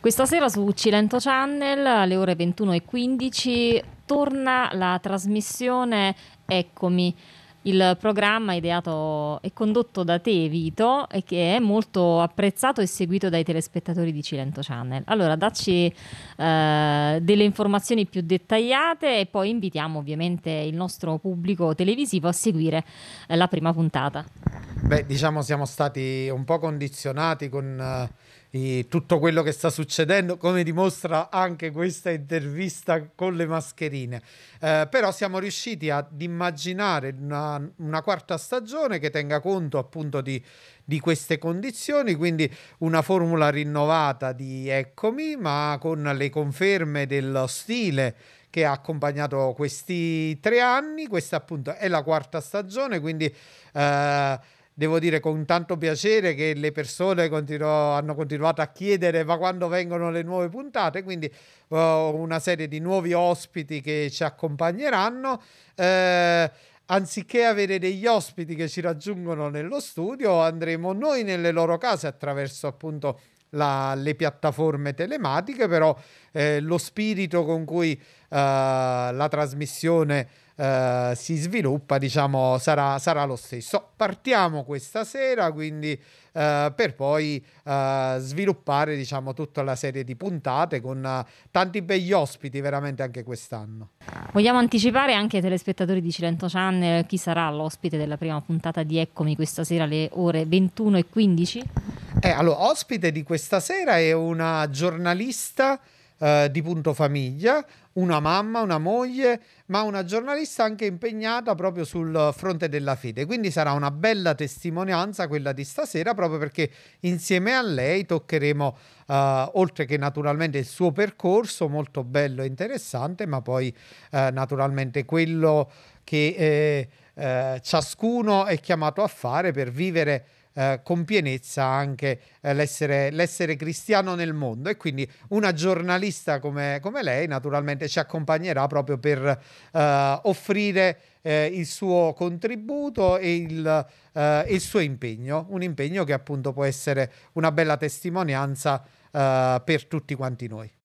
Questa sera su Cilento Channel alle ore 21.15 torna la trasmissione Eccomi. Il programma ideato e condotto da te, Vito, e che è molto apprezzato e seguito dai telespettatori di Cilento Channel. Allora, dacci eh, delle informazioni più dettagliate e poi invitiamo ovviamente il nostro pubblico televisivo a seguire eh, la prima puntata. Beh, diciamo siamo stati un po' condizionati con uh, i, tutto quello che sta succedendo, come dimostra anche questa intervista con le mascherine. Uh, però siamo riusciti ad immaginare una, una quarta stagione che tenga conto appunto di, di queste condizioni, quindi una formula rinnovata di Eccomi, ma con le conferme dello stile che ha accompagnato questi tre anni. Questa appunto è la quarta stagione, quindi eh, devo dire con tanto piacere che le persone continuo, hanno continuato a chiedere ma quando vengono le nuove puntate, quindi uh, una serie di nuovi ospiti che ci accompagneranno. Eh, anziché avere degli ospiti che ci raggiungono nello studio, andremo noi nelle loro case attraverso appunto la, le piattaforme telematiche, però eh, lo spirito con cui eh, la trasmissione eh, si sviluppa diciamo, sarà, sarà, lo stesso. Partiamo questa sera quindi eh, per poi eh, sviluppare diciamo, tutta la serie di puntate con eh, tanti begli ospiti veramente anche quest'anno. Vogliamo anticipare anche ai telespettatori di Cilento Channel chi sarà l'ospite della prima puntata di Eccomi questa sera alle ore 21 e 15? Eh, allora, ospite di questa sera è una giornalista eh, di Punto Famiglia, una mamma, una moglie, ma una giornalista anche impegnata proprio sul fronte della fede. Quindi sarà una bella testimonianza quella di stasera, proprio perché insieme a lei toccheremo, eh, oltre che naturalmente il suo percorso, molto bello e interessante, ma poi eh, naturalmente quello che eh, eh, ciascuno è chiamato a fare per vivere eh, con pienezza anche eh, l'essere, l'essere, cristiano nel mondo. E quindi una giornalista come, come lei naturalmente ci accompagnerà proprio per eh, offrire eh, il suo contributo e il, il, suo impegno, un impegno che appunto può essere una bella testimonianza per tutti quanti noi.